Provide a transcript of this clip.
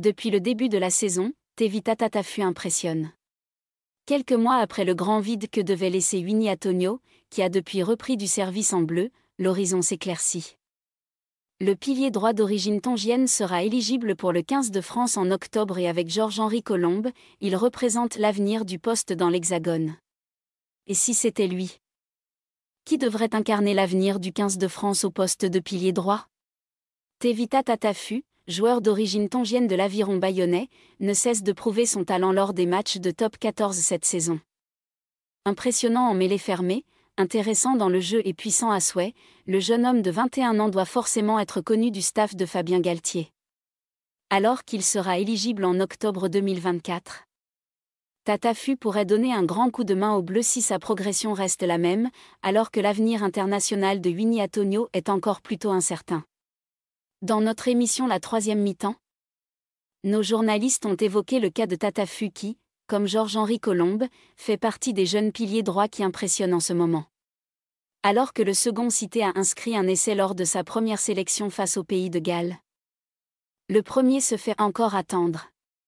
Depuis le début de la saison, Tevita Tatafu impressionne. Quelques mois après le grand vide que devait laisser Winnie Antonio, qui a depuis repris du service en bleu, l'horizon s'éclaircit. Le pilier droit d'origine tongienne sera éligible pour le 15 de France en octobre et avec Georges-Henri Colombe, il représente l'avenir du poste dans l'Hexagone. Et si c'était lui Qui devrait incarner l'avenir du 15 de France au poste de pilier droit Tevita Tatafu, joueur d'origine tongienne de l'aviron bayonnais, ne cesse de prouver son talent lors des matchs de top 14 cette saison. Impressionnant en mêlée fermée, intéressant dans le jeu et puissant à souhait, le jeune homme de 21 ans doit forcément être connu du staff de Fabien Galtier. Alors qu'il sera éligible en octobre 2024. Tatafu pourrait donner un grand coup de main au bleu si sa progression reste la même, alors que l'avenir international de Winnie Atonio est encore plutôt incertain. Dans notre émission La troisième mi-temps, nos journalistes ont évoqué le cas de Tatafu qui, comme Georges-Henri Colombe, fait partie des jeunes piliers droits qui impressionnent en ce moment. Alors que le second cité a inscrit un essai lors de sa première sélection face au pays de Galles. Le premier se fait encore attendre.